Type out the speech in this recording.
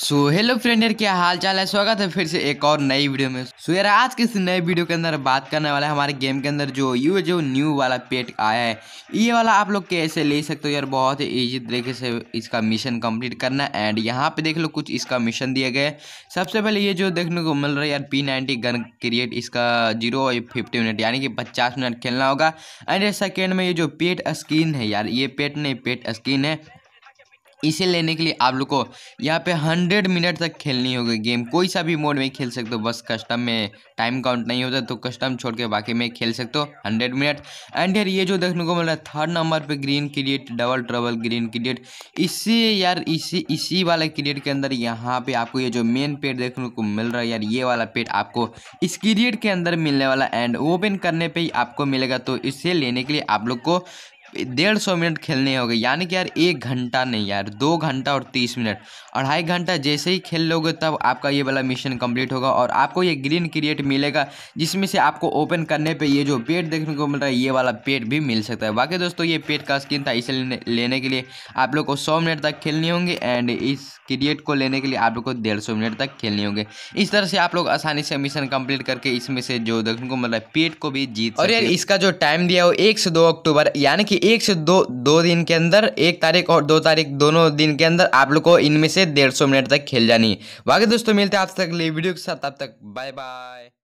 so hello friend यार क्या हाल चाल है स्वागत है फिर से एक और नई वीडियो में सो so, यार आज के इस नए वीडियो के अंदर बात करने वाला है हमारे गेम के अंदर जो यू जो न्यू वाला पेट आया है ये वाला आप लोग कैसे ले सकते हो यार बहुत ही ईजी तरीके से इसका मिशन कंप्लीट करना है एंड यहाँ पे देख लो कुछ इसका मिशन दिया गया है सबसे पहले ये जो देखने को मिल रहा है यार पी गन क्रिएट इसका जीरो फिफ्टी मिनट यानी कि पचास मिनट खेलना होगा एंड सेकेंड में ये जो पेट स्किन है यार ये पेट नहीं पेट स्किन है इसे लेने के लिए आप लोग को यहाँ पे हंड्रेड मिनट तक खेलनी होगी गेम कोई सा भी मोड में खेल सकते हो बस कस्टम में टाइम काउंट नहीं होता तो कस्टम छोड़ के बाकी में खेल सकते हो हंड्रेड मिनट एंड यार ये जो देखने को मिल रहा है थर्ड नंबर पे green crate double trouble green crate इसी यार इसी इसी वाला क्रिएट के अंदर यहाँ पे आपको ये जो मेन पेड देखने को मिल रहा है यार ये वाला पेड आपको इस क्रिएट के अंदर मिलने वाला एंड ओपन करने पर ही आपको मिलेगा तो इसे लेने के लिए आप लोग को डेढ़ सौ मिनट खेलने हो गए यानी कि यार एक घंटा नहीं यार दो घंटा और तीस मिनट अढ़ाई घंटा जैसे ही खेल लोगे तब आपका ये वाला मिशन कंप्लीट होगा और आपको ये ग्रीन क्रिएट मिलेगा जिसमें से आपको ओपन करने पे ये जो पेट देखने को मिल रहा है ये वाला पेट भी मिल सकता है बाकी दोस्तों ये पेट का स्किन था इसे लेने, लेने के लिए आप लोग को सौ मिनट तक खेलनी होंगे एंड इस क्रिएट को लेने के लिए आप लोग को डेढ़ सौ मिनट तक खेलने होंगे इस तरह से आप लोग आसानी से मिशन कंप्लीट करके इसमें से जो देखने को मिल रहा है पेट को भी जीत और यार इसका जो टाइम दिया हो एक से दो अक्टूबर यानी कि एक से दो दो दिन के अंदर एक तारीख और दो तारीख दोनों दिन के अंदर आप लोग को इनमें से डेढ़ सौ मिनट तक खेल जानी है बाकी दोस्तों मिलते हैं आप तक वीडियो के साथ तब तक बाय बाय